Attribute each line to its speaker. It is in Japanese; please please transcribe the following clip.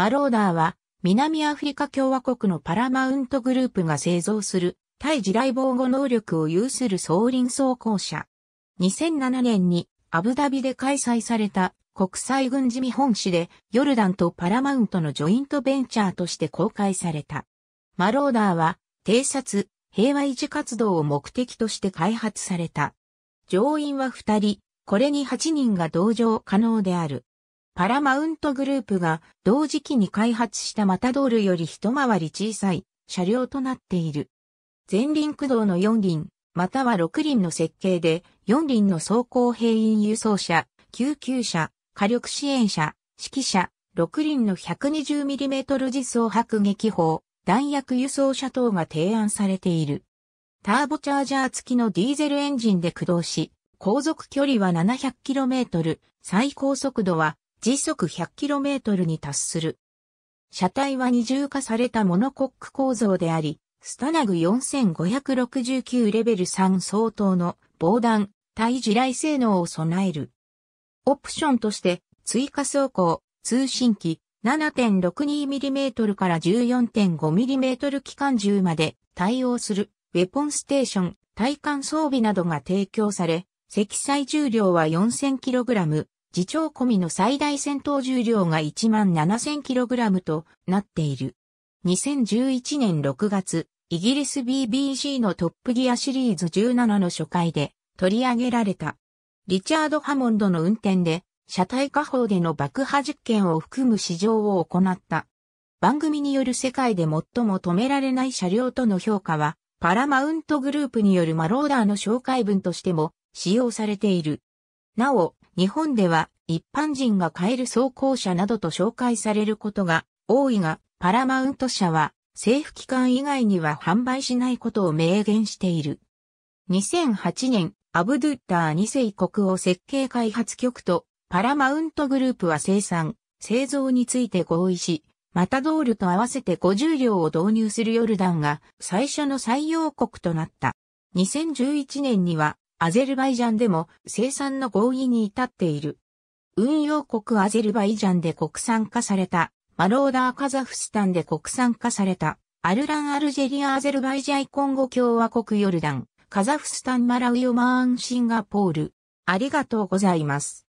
Speaker 1: マローダーは、南アフリカ共和国のパラマウントグループが製造する、対地雷防護能力を有する総輪装甲車。2007年にアブダビで開催された国際軍事見本市でヨルダンとパラマウントのジョイントベンチャーとして公開された。マローダーは偵察、平和維持活動を目的として開発された。乗員は2人、これに8人が同乗可能である。パラマウントグループが同時期に開発したマタドールより一回り小さい車両となっている。前輪駆動の4輪、または6輪の設計で、4輪の走行兵員輸送車、救急車、火力支援車、指揮車、6輪の 120mm 自走迫撃砲、弾薬輸送車等が提案されている。ターボチャージャー付きのディーゼルエンジンで駆動し、航続距離は 700km、最高速度は時速 100km に達する。車体は二重化されたモノコック構造であり、スタナグ4569レベル3相当の防弾、対地雷性能を備える。オプションとして追加走行、通信機 7.62mm から 14.5mm 機関銃まで対応するウェポンステーション、体艦装備などが提供され、積載重量は 4000kg、自重込みの最大戦闘重量が 17,000kg となっている。2011年6月、イギリス BBC のトップギアシリーズ17の初回で取り上げられた。リチャード・ハモンドの運転で、車体下方での爆破実験を含む試乗を行った。番組による世界で最も止められない車両との評価は、パラマウントグループによるマローダーの紹介文としても使用されている。なお、日本では一般人が買える装甲車などと紹介されることが多いが、パラマウント社は政府機関以外には販売しないことを明言している。2008年、アブドゥッター2世国王設計開発局とパラマウントグループは生産、製造について合意し、マタドールと合わせて50両を導入するヨルダンが最初の採用国となった。2011年にはアゼルバイジャンでも生産の合意に至っている。運用国アゼルバイジャンで国産化された、マローダーカザフスタンで国産化された、アルラン・アルジェリア・アゼルバイジャイコンゴ共和国ヨルダン、カザフスタン・マラウヨマーン・シンガポール。ありがとうございます。